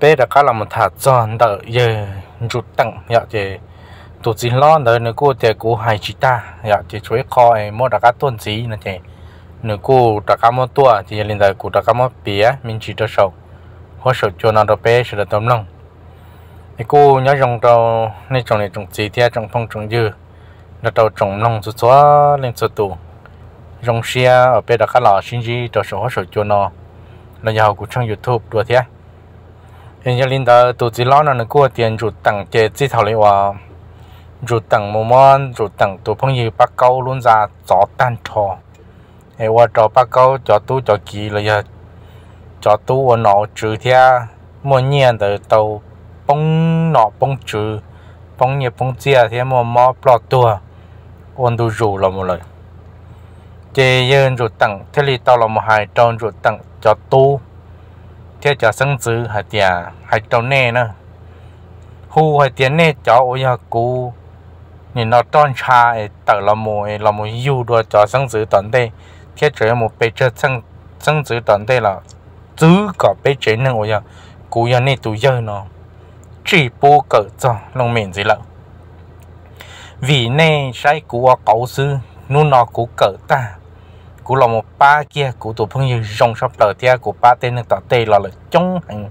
bé đã cá làm thả tròn đỡ giờ rút tặng nhở chế tổ gì lo đỡ nữa cô chế cô hay chị ta nhở thì chuối kho ấy mua đã cá tuần gì nữa chế nữa cô đã cá mua tua thì lên đỡ cô đã cá mua bía mình chỉ cho sầu hoa sầu cho nó đó bé sẽ được tấm lòng thì cô nhớ trong đầu nên trong này trong gì thì trong phòng trong dư là đầu trong lòng số số nên số tủ trong xe ở bên đã cá là xin gì cho sầu hoa sầu cho nó là giàu của trong youtube đùa thế 人家领导都只老人过点就等这这头的话，就等慢慢就等都朋友把狗弄 ra 找单车，哎，我找把狗找都找急了呀，找都我脑子天莫念的都崩脑崩子，崩也崩这天莫莫不多，我都入了么了，这人就等这里到了么还找就等找都。thế cho sáng dư hạt tiền hay trâu nè nữa hu hay tiền nè cho ôi hạt cú nhìn nó tròn cha ấy tạo là một là một yêu đùa cho sáng dư toàn đây thế chỉ một bề chơi sáng sáng dư toàn đây là dư có bề chơi nữa ôi hạt cú nhà nè tụi giờ nó chỉ bố cỡ cho lòng miệng gì lận, vì nè sai cú ở cậu sư nu nó cú cỡ ta của lòng một ba kia của tổ phong như rong sắp lở tia của ba tên được tạo tê là là chống hành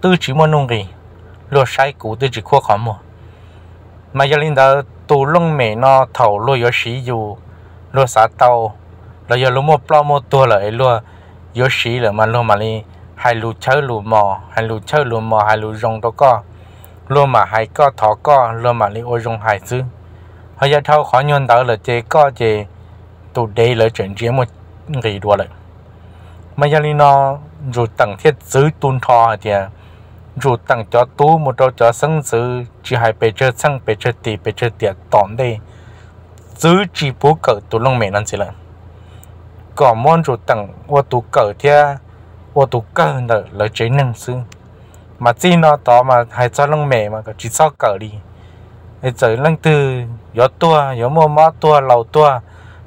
tư chỉ mua nung gì lúa sai của tư chỉ khoa khó mua mà giờ linh đó tụ lông mẹ nó thầu lúa yếu sĩ dù lúa xả tàu là giờ lúa mua plau mua tua là lúa yếu sĩ là mà lúa mà đi hai lù chơi lù mò hai lù chơi lù mò hai lù rong đó co lúa mà hai co thọ co lúa mà đi ôi rong hai xứ họ giờ thâu khó nhon đó là chế co chế tổ đề là chuyện riêng một người đùa lại mà giờ này thiết giữ tuôn thọ thì dù tặng cho tu một đồ cho sân giữ chỉ hai bề chơi sân bề chơi tì bề chơi tiệt tỏn đây giữ chỉ bố cỡ tu lông mẹ nó chỉ là có môn dù tặng ô tu cỡ thì ô tu cỡ nữa là chế năng sư mà chỉ nó đó mà hai cho lông mẹ mà chỉ sao cỡ đi ไอ้เจ้าลังตือยอตัวยอมัวมาตัวเหล่าตัว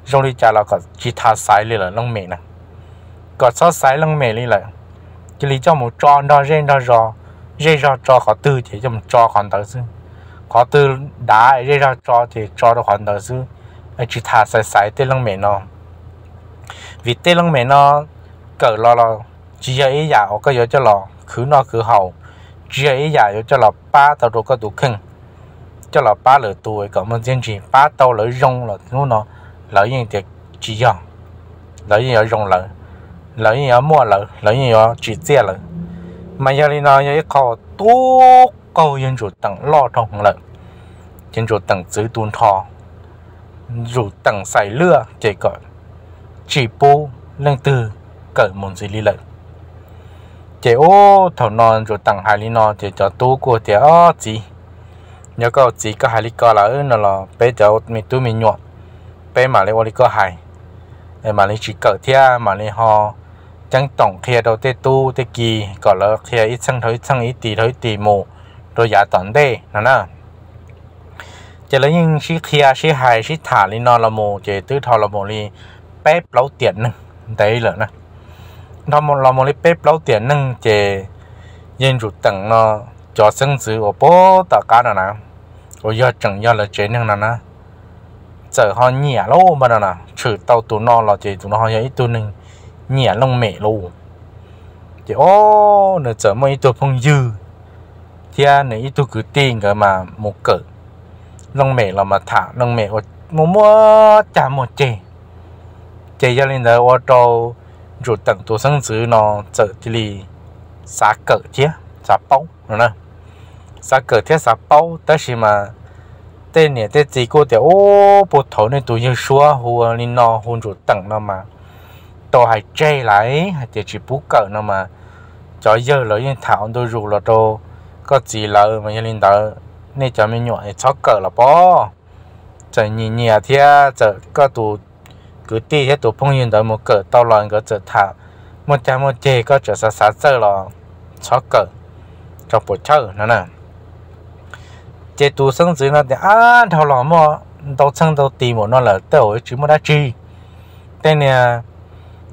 rong đi cha là có chỉ thả sai lên là lông mẹ nè có số sai lông mẹ lên là chỉ lý cho một trò đó rên đó rò rê ra trò khó tư thì cho một trò còn tới chứ khó tư đá rê ra trò thì trò đó còn tới chứ chỉ thả sai sai tên lông mẹ nó vì tên lông mẹ nó cỡ lo lo chỉ giờ ý giả có giờ cho lò khứ nó khứ hậu chỉ giờ ý giả cho lò ba tàu đồ có đủ khưng cho lò ba lửa tuổi có một riêng chỉ ba tàu lửa rong là nó nó lợi dụng thì chỉ dùng lợi dụng dùng lợi lợi dụng mua lợi lợi dụng chỉ 借 lợi mà giờ đi nói cái khó tố câu dân chủ tặng lo trong dân chủ tặng giữ tuôn thò dù lừa chỉ có chỉ bố lên từ cởi môn gì lý lợi ô thầu non rồi tặng hai lý non chế cho tu của chế ó gì nhớ có có hai lý có là nó là bây giờ mình tu mình nhọn bé mà lấy đi có hài ờ, mà lấy chỉ cỡ thia mà lấy họ chẳng tổng kia đâu tê tu tê kỳ có lỡ kia ít xăng thôi xăng ít tỷ thôi tỷ mù rồi giả tận đê nó nè chỉ lấy những chỉ kia chỉ hài chỉ thả lên nó là mù chỉ tứ thọ là mù đi bếp lâu tiền nè đấy là nè nó một là một cái bếp lâu tiền nè chỉ nhân chủ tặng nó cho sinh sự ở bố tạ cá nè nè rồi giờ chẳng giờ là chế nè nè chở họ nhẹ lô mà nè chở tàu tụ nó là chỉ tụ nó họ ấy tụ nên nhẹ lông mẹ lô chỉ ô nửa chở mấy tụ phong dư thì à nửa tụ cứ tiền cái mà một cỡ lông mẹ là mà thả lông mẹ mua mua chả một chè chè cho nên là ô tô rồi tận tụ sáng sứ nó chở chỉ lì xả cỡ chứ xả bao rồi nè xả cỡ thế xả bao tới khi mà tên nè tên gì cô thì ô bộ thầu này tôi như xua hùa nên nó hôn chủ tặng nó mà tôi hay chơi lại hay thì chỉ bú cỡ nó mà cho giờ lỡ yên thảo tôi rủ là đồ có gì là mà yên linh đó nên cho mình nhọn thì chó cỡ là bỏ, chờ nhìn nhẹ thì chờ có tụ cứ đi hết tụ phong yên đó một cỡ tao lần cái chờ thả một trăm một chê có chờ sát sát giờ là chó cỡ cho bộ chơi nữa nè chế tu sinh dưới nó thì à thầu lòng mà đầu chân đầu một nó là tao chỉ muốn đã chi tên nè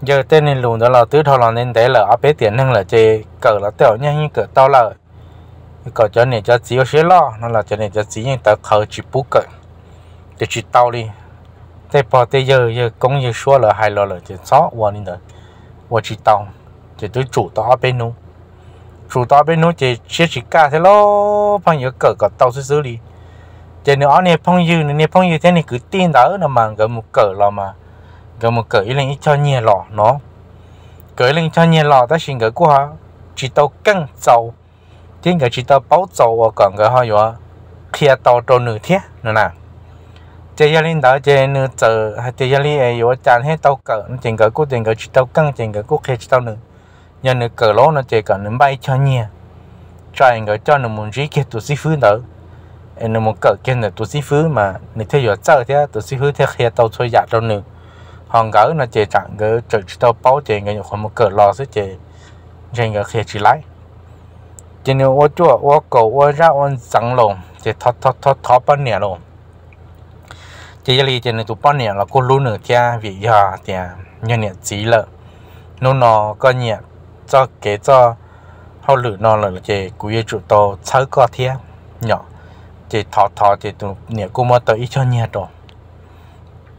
giờ tên nè lùn đó là tứ thầu lòng nên là áp bế tiền năng là chế cờ là tao nhá như cờ tao là cờ cho nên cho chỉ có lo nó là cho nên cho như tao khờ chỉ bút cờ chỉ tao đi thế bỏ thế giờ giờ công giờ xua là hai lo là chế xóa qua nên đó chỉ tao chế tôi chủ tao áp bế nó chủ ta bên nó chỉ chỉ chỉ cả thế lo phong yếu cỡ cả tàu xử xử đi chỉ nữa anh ờ, phong yếu nữa phong yếu thế này cứ tin đó là mà gần một cỡ là mà gần một cỡ lên cho nhẹ lọ nó cỡ lên cho nhẹ lọ ta xin cái qua chỉ tàu căng dầu tiếng cái chỉ tàu bao dầu và còn cái hơi rồi kia tàu trâu nửa thế nữa nè chỉ giờ lên đó chỉ nửa giờ hay chỉ giờ lên ấy rồi chán hết tàu cỡ chỉ cái cô chỉ cái chỉ tàu căng chỉ cái cô kia chỉ tàu nửa nhà nước cờ lỗ nó chỉ cần nó bay cho nhẹ, cho anh người cho nó muốn gì kia tụi sĩ phứ đó nó muốn cờ kia là tụi sĩ phứ mà nó thấy dõi chơi thì tụi sĩ phứ thì khi tàu thôi giả đâu nữa hòn gỡ nó chỉ chẳng gỡ trở tàu bao chỉ người khoảng một cờ lò sẽ chỉ chỉ người khi chỉ lái chỉ nếu tôi, chua tôi cầu ô ra tôi sẵn lồng chỉ thọ thọ thọ thọ bao nhiêu lồng chỉ là chỉ là tụi bao nhiêu là cô luôn nữa kia vì giờ thì nhà nhật chỉ là nó nó có nhẹ cho kế cho hậu lử non là chế cú ye chủ to sáu có thiệt nhỏ chế thọ thọ chế tụ nè cô mới tới cho nhẹ đó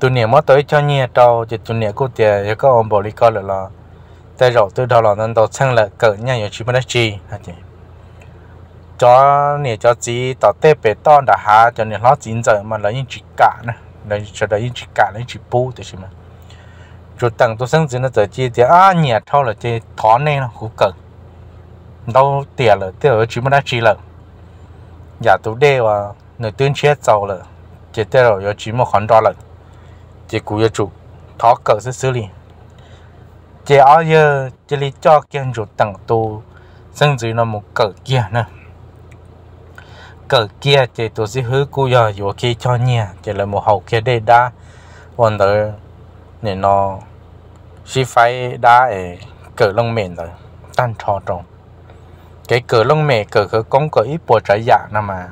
tụ nè mới tới cho nhẹ đó chế tụ nè cô tiệt có ông bảo lý có là là tại rồi từ đó là nên đầu sang là cỡ nhà nhà chỉ mới đã chi hả chị cho nè cho chị tao tê bể to đã há cho nè nó chín giờ mà lấy những chỉ cả nè lấy cho đấy những chỉ cả lấy chỉ bu thì gì mà chỗ tầng tôi sáng dính nó tới chia thì à nhẹ thôi là chơi thó nên nó cũng cực đâu tiền là tiền ở chỉ mới đã chỉ là giả dạ, tôi đeo và người tuyên chết giàu là chỉ tiền rồi giờ chỉ một khoản đó là chỉ cú giờ chủ thó cỡ sẽ xử lý chỉ ở giờ chỉ lý cho kiên chủ tầng tôi sáng dính nó một cỡ kia nữa cỡ kia chỉ tôi sẽ hứa cú giờ giờ kia cho nhẹ chỉ là một hậu kia đây đã còn tới nên nó xí phái đã ở cỡ lông mềm rồi tan trò trong cái cỡ lông mềm cỡ cỡ công cỡ ít bộ trái dạ nè mà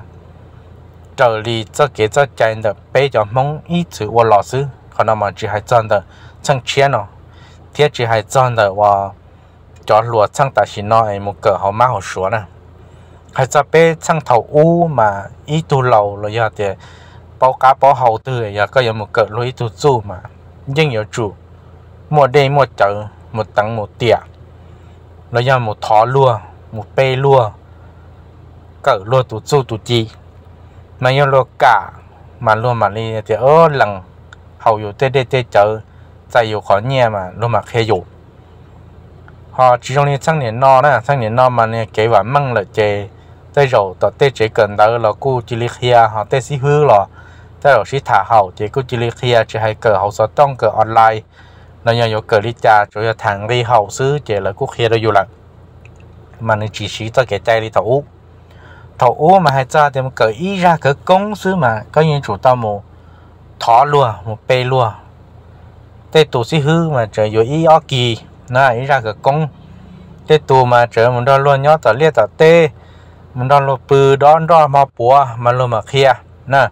trở đi cho cái cho chân được bây giờ mong ít chữ và lão sư còn nó mà chỉ hay chân được chân chia nó thế chỉ hay chân được và cho lúa chân ta chỉ nói một cỡ họ má họ xuống nè hay cho bé chân thầu u mà ít tu lâu rồi giờ thì bao cá bao hậu rồi, giờ có một cỡ lối ít tu mà nhưng nhiều chủ một đề một chợ một tầng một tỉa nó giờ một thó lua một pê lua cỡ lua tụ chu tụ chi mà yêu lua cả mà lua mà đi thì ơ lần hầu yêu tê tê tê chợ, tại yêu khó nhẹ mà lua mà khê dụ họ chỉ trong những sang 年 nọ đó sang 年 no mà nè kế và măng là chè tê rồi tao tê chế cần tao là cô chỉ liệt kia họ tê xí hư rồi tao rồi xí thả hậu thì cô chỉ liệt kia chỉ hay cờ hậu số tông cờ online nó nhờ yo cờ lý cha cho yo thằng đi hậu xứ chỉ là quốc khía đó yo lận mà nó chỉ chỉ cho cái chạy đi thầu thầu ú mà hai cha thì mà cờ ý ra cờ công xứ mà có những chủ tao một thỏ lùa một bê lùa tê tù xí hư mà trời yo ý ó kỳ nó ý ra cờ công tê tù mà trời mình đo luôn nhớ tờ liệt tờ tê mình đo luôn bự đo đo mà bùa mà luôn mà khía nè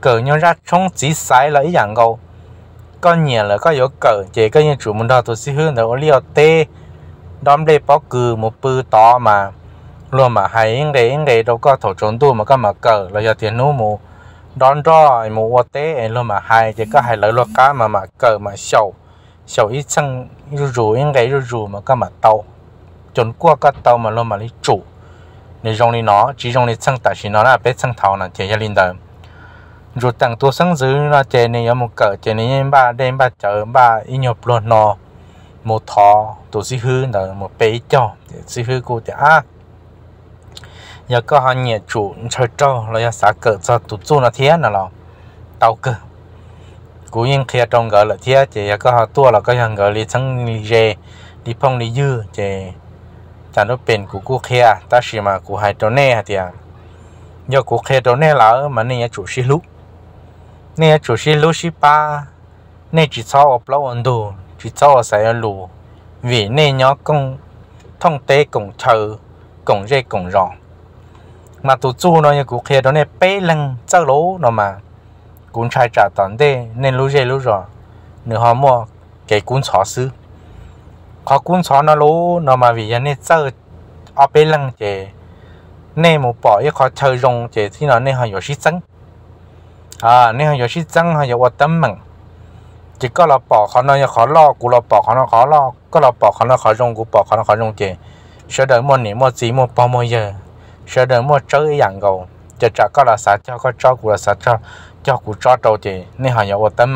cờ nhau ra trong chỉ sai là ý dạng gầu có nhiều là có yếu cỡ chỉ có những chủ muốn đào tôi xin hướng nó liều tê đom đê bó cừ một bư to mà luôn mà hay anh đấy anh đấy đâu có thổ trốn tu mà có mà cỡ là giờ tiền nô mù đón rồi mù ô tê luôn mà hay chỉ có hay lấy luật cá mà mà cỡ mà sầu sầu ít xăng rủ anh đấy rủ mà có mà tàu trốn qua có tàu mà luôn mà đi chủ nên trong đi nó chỉ trong này xăng tại chỉ nó là biết xăng thầu là chỉ gia linh đời rồi tặng tôi sáng giữ là chè này ở một cỡ chè này em ba đem ba chợ ba y nhộp luôn nó một thò tôi xí hư là một bé cho xí hư cô chả à giờ có họ nhà chủ chơi cho là giờ xả cỡ cho tụt chu nó thế nào lò tàu cơ cú yên kia trong gỡ là thế chỉ giờ có họ tua là có hàng gỡ đi sáng đi rè đi phong đi dư chỉ chẳng nó bền của cô kia ta xì mà của hai trâu nè thì à giờ của kia trâu nè là ở mà nên chủ xí lúc nè chủ sĩ lúc sĩ ba nè chỉ cho ở lâu ấn độ chỉ cho ở sài lù vì nè nhớ công thông tế công chờ công dây công rong mà tụ chu nó như cụ kia đó nè bê lăng chắc lố nó mà cũng trai trả tận đê nên lúc dây lúc rồi nửa hôm mua cái cuốn xó sư có cuốn xó nó lố nó mà vì nè chắc ở bê lăng chè nè một bỏ cái khó chờ rong chè thì nó nè họ có sĩ chân à nên họ chỉ chẳng họ giờ quan tâm chỉ có là bỏ khó nó khó cũng là bỏ khó nó khó lo có là bỏ khó nó khó dùng cũng bỏ khó nó khó dùng chứ sợ đợi một niệm một gì bao một giờ sợ đợi một chơi dạng chỉ cho có là sao cho có cho sao cho cho cũng cho đâu chứ nên giờ quan tâm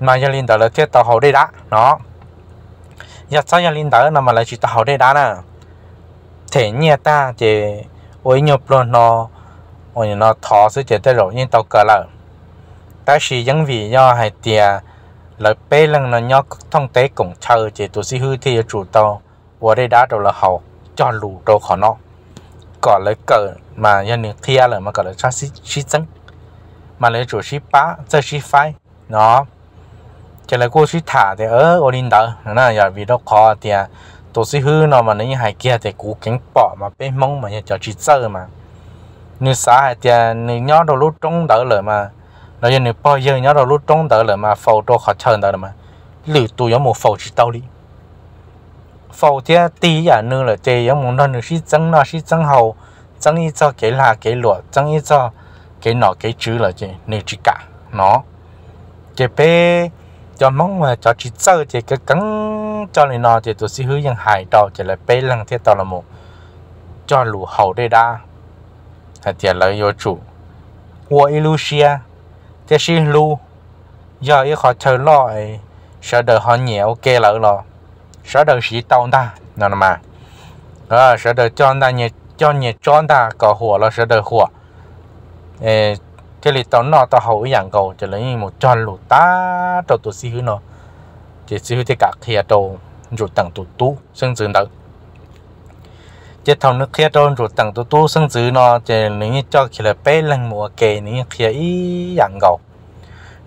mà giờ linh đó là thiết tàu hậu đây đã nó giờ sau giờ linh đó là mà lại chỉ tàu hậu đây đã nè thế nhẹ ta chỉ ôi nhập luôn nó 我你那他是觉得容易到个了，但是因为要还点，来被人呢要通得共车，这都是后天主导，我的打到了好，叫路都可能，搞了个嘛，要你贴了嘛，搞了啥是是真，嘛来就是八，这是快，喏，这来过去塔的呃，我领导那要为了靠点，都是后呢嘛，你还给的古根宝嘛，被蒙嘛，要叫去走嘛。nếu xã hay thì nếu nhớ đầu lúc trung đỡ lời mà nó như nếu bao giờ nhớ đầu lúc trung đỡ lời mà phẫu cho khó chờ đỡ mà lử tụ giống một phẫu chỉ tao đi phẫu thì tí à nữa là chơi giống một lần nữa chỉ chẳng nó chỉ chẳng hậu chẳng ít cho cái là cái lụa chẳng ít cho cái nọ cái chữ là chơi nếu chỉ cả nó chế bé cho mong mà cho chỉ chơi thì cái cắn cho này nọ thì tôi sẽ hướng hải hại trò chỉ là bé lăng thế đó là một cho lũ hậu đây đa 他点了有主，我一路些，这是路，要一好头脑哎，舍得好鸟给了了，舍得是到大，知道吗？啊，舍得长大你叫你长大搞火了，舍得火，哎，这里到那到好养狗，这里一转路大到都是去呢，这只有这个开到就等都都生存到。chế thằng nước kia trôn rồi tặng tôi tu sân dữ nó chế nếu cho khi bé lần mùa kề nếu kia ý dạng gầu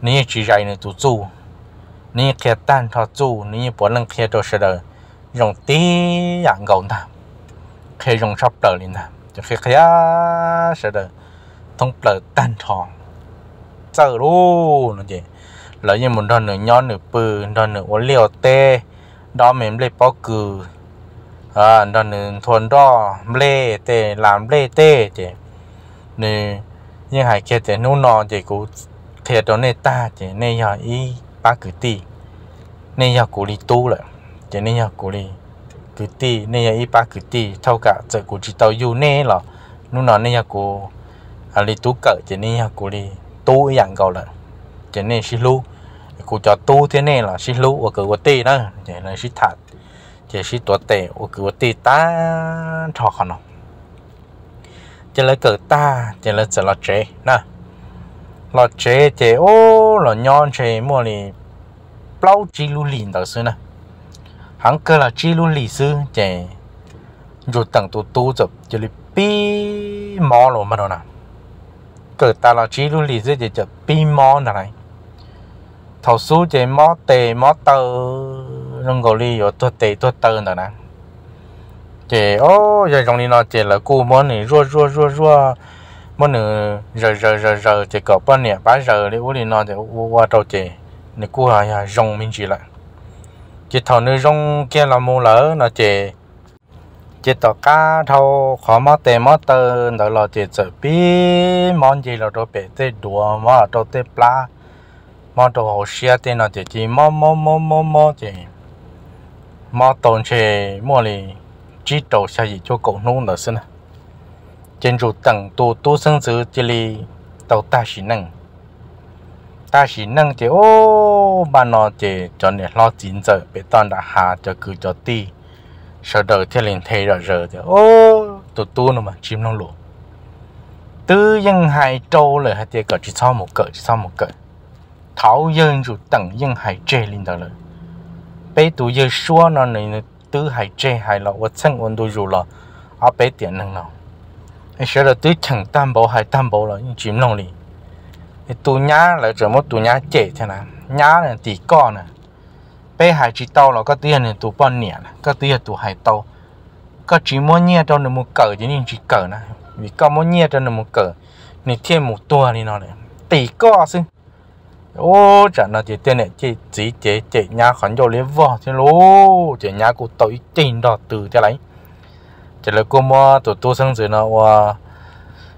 nếu chỉ dạy nữa tu tu kia tan thọ tu nếu bỏ lần kia trôn sẽ dùng tí dạng gầu ta dùng sắp đời lên ta cho kia sẽ đời thông đời tan thọ sợ luôn nó chế như một đòn nửa nhon bự đòn nửa uốn liều tê đó mềm lấy bao cừ อ่าดันหนึ่งทนดอเล่เตลามเล่เตเจนี่ยังหายเคเจนู่นนอนเจกูเทดอนเนต้าเจเนยอีปากุตีเนยากุลีตู้เลยเจเนยากุลีกุตีเนยอีปากุตีเท่ากับเจกูจิตเอาอยู่เน่หรอนู่นนอนเนยากูอะไรตู้เกิดเจเนยากุลีตู้อย่างเก่าเลยเจเนชิลูกูจะตู้เทเน่หรอชิลูว่าเกิดว่าตีนะเจเนชิถัด chỉ sĩ tuổi tệ ô cứ tì ta thọ khăn nó chỉ là cỡ ta chỉ là chỉ là chế nè là chế chế ô là nhon chế mua đi bao chỉ lưu lìn đó xưa nè hắn cái là chỉ lưu lì xưa chế rồi tặng tôi tu tập chỉ là pi mò rồi mà đâu nè cỡ ta là chỉ lưu lì xưa chế chế pi mò nè này thầu số chế mò tề mò tờ nông gò li ở tuột tây tuột tơ nữa nè chị ô giờ trong đi nó chị là cô món này rua rua rua rua món này giờ giờ giờ giờ chị có bao nhiêu ba giờ đi uống đi nó thì qua trâu chị nè cô hà hà rong mình chị lại chị thầu nơi rong kia là mua lỡ nó chị chị tỏ cá thầu khó mó tê mó tơ đó là chị sợ bí món gì là đồ bể tê đùa mó đồ tê pla mó đồ hồ xia tê nó chị chị mó mó mó mó mó chị mà tồn chế mua lì chỉ đầu xe gì cho cậu nông nữa xin à. trên chủ tầng tu tu sinh sự chỉ lì tàu ta chỉ năng ta chỉ năng chế ô mà nó chế cho nên lo chín giờ bị toàn đã hà, cho cứ cho ti sau đó thì lên thay rồi rồi thì ô tu tu nữa mà chim nó lụa tư dân hai châu lời hai tiệc cỡ chỉ sau một cỡ chỉ sau một cỡ thảo dân chủ tầng dân hai chế lên đó rồi bây tụ giờ xua nó này tứ hải chê hải lọ vật sang ôn đôi dù lọ à bé tiền năng nào anh sợ là tứ chẳng tam bảo hải tam bảo lọ nhưng chìm lòng đi tụ nhá là trở một tụ nhá chê thế nào nhá là tỷ con nè bây hải chỉ tàu lọ có tiền này tụ bao nhẹ có tiền tụ hải tàu có chỉ muốn nhẹ trong nên muốn cờ chứ nên chỉ cờ nè vì có muốn nhẹ trong nên muốn cờ nên thêm một tua đi nó này tỷ co xí ô chả nó chỉ tên này chỉ chỉ chỉ chỉ nhà khẩn cho lấy vợ thế lô chỉ nhà cụ tội tiền đó từ thế lấy. chỉ là cô mua tụi tu sinh dưới nó ờ,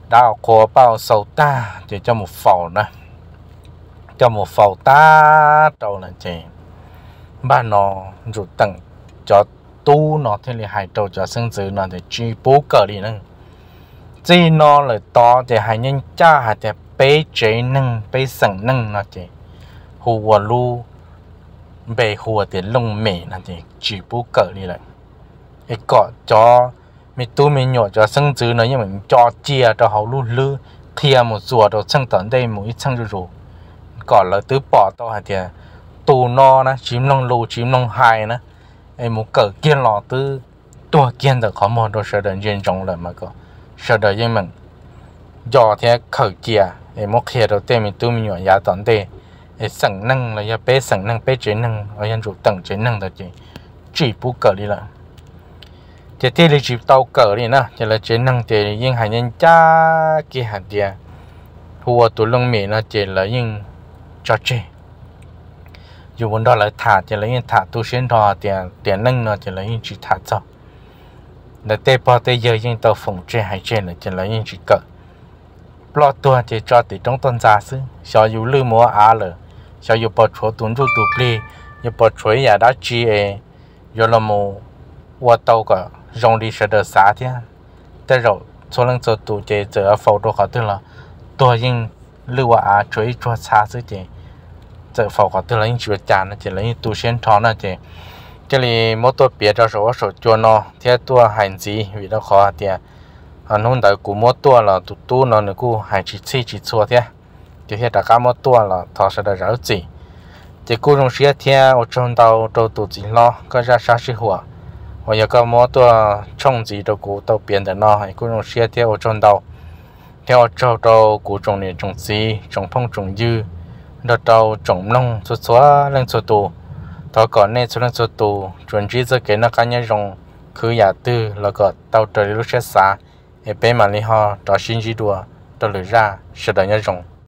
đào khổ bao sầu ta chỉ cho một phẩu này cho một phẩu ta đâu là chỉ ba nó rụt tặng cho tu nó thế là hai đầu cho sinh dưới nó thì chỉ bố cờ đi nữa chỉ nó lại to thì hai nhân cha hai đẹp bé chế nâng bé sẵn nâng nó chị hùa lu bé hùa thì lông mẹ nó chị chỉ bố cỡ đi lại cái cọ cho mình tu mình nhỏ cho sân chữ nó nhưng mình cho chia cho hậu lu lư thia một rùa cho sân tận đây một ít sân rồi rồi cọ là tứ bỏ to hạt tiền tù no nó chìm nông lu chìm nông hai nó em một cỡ kiên lò tứ tua kiên được có một đồ sợ đợi duyên trong lại mà có sợ đợi duyên mình do thế khởi chia ไอ้มกเขียดเราเต็มตู้มีหยวนยาตอนเตะไอ้สั่งนั่งเลยยาเป๊ะสั่งนั่งเป๊ะเจนั่งเอายันจุดตั้งเจนั่งตัวจีจีปุ๊กเกิดเลยละจะเตะเลยจีเตาเกิดเลยนะจะเลยเจนั่งเตะยิ่งหายยันจ้ากี่หัดเดียหัวตัวลงเมียนะเจเลยยิ่งจอดจีอยู่บนดอยเลยถาดจะเลยยิ่งถาดตู้เส้นทอเตียนเตียนนั่งเนาะจะเลยยิ่งจีถาดจ้ะแล้วเตะพอเตะเยอะยิ่งเตาฝงเจหายเจเลยจะเลยยิ่งจีเกิด lo tua chỉ cho tỷ trong tuần giả sư cho dù lưu mua á lờ cho dù bỏ chỗ tuần du tu pli dù bỏ chỗ nhà đã chi e dù là mù 我到个容易识得啥的，但是做人做多这这否多好对了，多因留啊追做啥事情，这否好对了，你就讲那些人都先尝那些。这里没多别的说，我说就那太多汉字为了好点。anh hôm đấy cũng mua tua là tụ tu nó nữa cũng hành chỉ chi chỉ chua thế thì hiện đã cá mua tua là thọ sẽ được ráo gì thì cũng trong xe thiên ở à, trong tàu tàu tụ chỉ lo có ra xa xí hùa và giờ có mua tua trong gì đâu cũng tàu biển để nó hay cũng trong xe thiên ở trong tàu theo châu tàu cũng trong này trong gì trong phong trong dư đợt tàu trong nông số số lên số tù tàu còn nên số lên số tù chuẩn chỉ cho cái nó cá nhân rồng cứ nhà tư là có tàu trời lúc xe xa 一爷们，你好！到星期多到楼下十堂用餐。